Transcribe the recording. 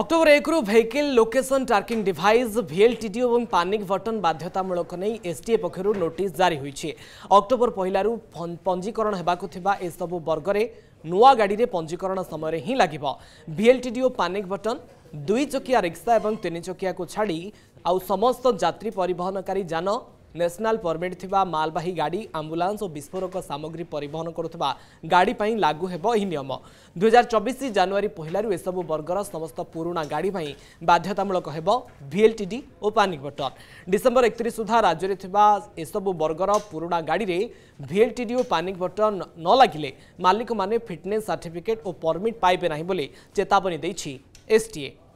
অক্টোবৰ ১ ৰু vehicle location tracking device VLTD আৰু panic button বাধ্যতামূলকক নেই এছটিএ পক্ষৰ ৰু নোটিছ জাৰি হৈছে অক্টোবৰ पहिलাৰু পঞ্জীকৰণ হেবাক থিবা এই সকলো বৰগৰে নয়া গাড়ীৰে পঞ্জীকৰণ সময়ৰেই লাগিব ভিএলটিডি আৰু প্যানিক বাটন দুই চকিয়া ৰিক্সা আৰু তেনি চকিয়া কো ছাঢ়ি আৰু সমস্ত যাত্রী পৰিবহণকারী জানো ন্যাশনাল পরমিট থিবা মালবাহী গাড়ি আম্বুলান্স ও বিস্ফোরক সামগ্রী পরিবহন করুথিবা গাড়ি পাই লাগু হেব এই নিয়ম দুই হাজার চবিশ জানুয়ারি পহিলারু এসবু বর্গর সমস্ত পুরোনা গাড়ি পাই বাধ্যতামূলক হেব ভিএলটিডি ও পানিক বটন ডিসেম্বর একত্রিশ সুদ্ধা রাজ্যের থিবা এসবু বর্গর পুরোনা গাড়িরে ভিএলটিডি ও পানিক বটন ন লাগিলে মালিক মানে ফিটনেস সার্টিফিকেট ও পরমিট পাইবে না বলে চেতাবনী দিয়েছে এসটিএ